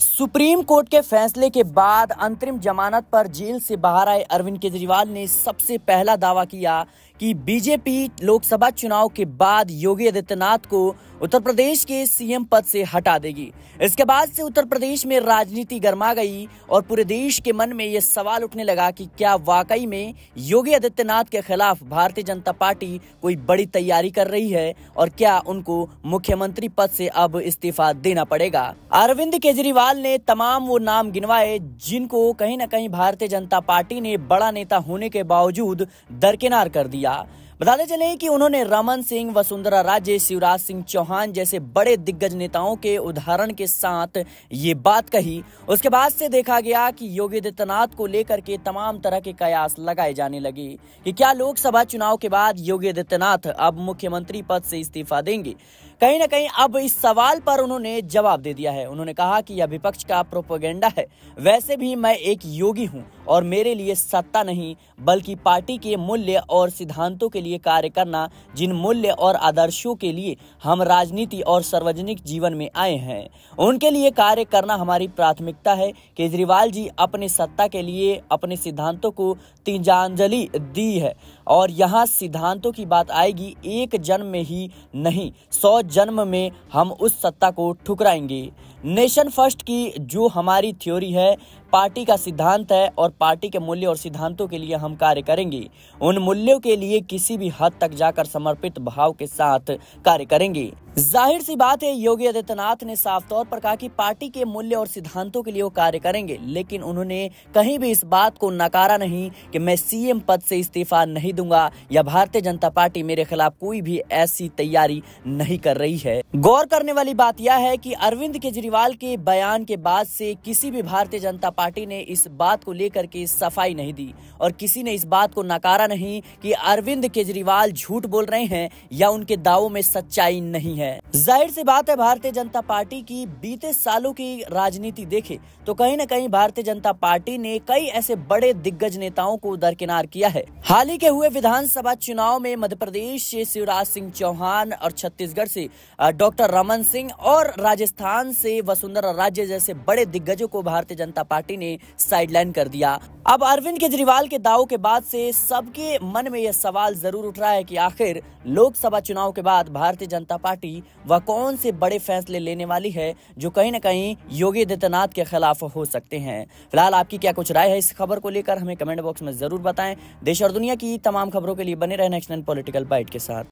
supreme court के फैसले के बाद अंतरिम जमानत पर जेल से बाहर आए अरविंद केजरीवाल ने सबसे पहला दावा किया कि बीजेपी लोकसभा चुनाव के बाद योगी आदित्यनाथ को उत्तर प्रदेश के सीएम पद से हटा देगी इसके बाद से उत्तर प्रदेश में राजनीति गर्मा गई और पूरे देश के मन में यह सवाल उठने लगा कि क्या वाकई में योगी आदित्यनाथ के खिलाफ भारतीय जनता पार्टी कोई बड़ी तैयारी कर रही है और क्या उनको मुख्यमंत्री पद से अब इस्तीफा देना पड़ेगा अरविंद केजरीवाल ने तमाम वो नाम गिनवाए जिनको कहीं न कहीं भारतीय जनता पार्टी ने बड़ा नेता होने के बावजूद दरकिनार कर दिया किया बताते चले कि उन्होंने रमन सिंह वसुंधरा राजे शिवराज सिंह चौहान जैसे बड़े दिग्गज नेताओं के उदाहरण के साथ ये बात कही उसके बाद से देखा गया कि योगी आदित्यनाथ को लेकर के तमाम तरह के कयास लगाए जाने लगे कि क्या लोकसभा चुनाव के बाद योगी आदित्यनाथ अब मुख्यमंत्री पद से इस्तीफा देंगे कहीं ना कहीं अब इस सवाल पर उन्होंने जवाब दे दिया है उन्होंने कहा कि यह विपक्ष का प्रोपोगेंडा है वैसे भी मैं एक योगी हूं और मेरे लिए सत्ता नहीं बल्कि पार्टी के मूल्य और सिद्धांतों के लिए कार्य करना जिन मूल्य और आदर्शों के लिए हम राजनीति और सार्वजनिक जीवन में आए हैं उनके लिए कार्य करना हमारी प्राथमिकता है केजरीवाल जी अपने सत्ता के लिए अपने सिद्धांतों को तिजांजलि दी है और यहाँ सिद्धांतों की बात आएगी एक जन्म में ही नहीं सौ जन्म में हम उस सत्ता को ठुकराएंगे नेशन फर्स्ट की जो हमारी थ्योरी है पार्टी का सिद्धांत है और पार्टी के मूल्य और सिद्धांतों के लिए हम कार्य करेंगे उन मूल्यों के लिए किसी भी हद तक जाकर समर्पित भाव के साथ कार्य करेंगे जाहिर सी बात है योगी आदित्यनाथ ने साफ तौर पर कहा कि पार्टी के मूल्य और सिद्धांतों के लिए वो कार्य करेंगे लेकिन उन्होंने कहीं भी इस बात को नकारा नहीं कि मैं सीएम पद से इस्तीफा नहीं दूंगा या भारतीय जनता पार्टी मेरे खिलाफ कोई भी ऐसी तैयारी नहीं कर रही है गौर करने वाली बात यह है की अरविंद केजरीवाल केजरीवाल के बयान के बाद से किसी भी भारतीय जनता पार्टी ने इस बात को लेकर के सफाई नहीं दी और किसी ने इस बात को नकारा नहीं कि अरविंद केजरीवाल झूठ बोल रहे हैं या उनके दावों में सच्चाई नहीं है जाहिर सी बात है भारतीय जनता पार्टी की बीते सालों की राजनीति देखे तो कहीं न कहीं भारतीय जनता पार्टी ने कई ऐसे बड़े दिग्गज नेताओं को दरकिनार किया है हाल ही के हुए विधानसभा चुनाव में मध्य प्रदेश से शिवराज सिंह चौहान और छत्तीसगढ़ से डॉक्टर रमन सिंह और राजस्थान से वसुंधरा राज्य जैसे बड़े दिग्गजों को भारतीय जनता पार्टी ने साइडलाइन कर दिया अब अरविंद केजरीवाल के दावों के बाद से सबके मन में यह सवाल जरूर उठ रहा है कि आखिर लोकसभा चुनाव के बाद भारतीय जनता पार्टी वह कौन से बड़े फैसले लेने वाली है जो कहीं ना कहीं योगी आदित्यनाथ के खिलाफ हो सकते हैं फिलहाल आपकी क्या कुछ राय है इस खबर को लेकर हमें कमेंट बॉक्स में जरूर बताएं देश और दुनिया की तमाम खबरों के लिए बने रहे नेशनल पॉलिटिकल बाइट के साथ